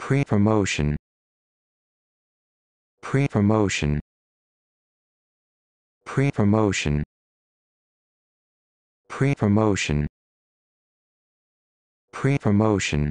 pre-promotion pre-promotion pre-promotion pre-promotion pre-promotion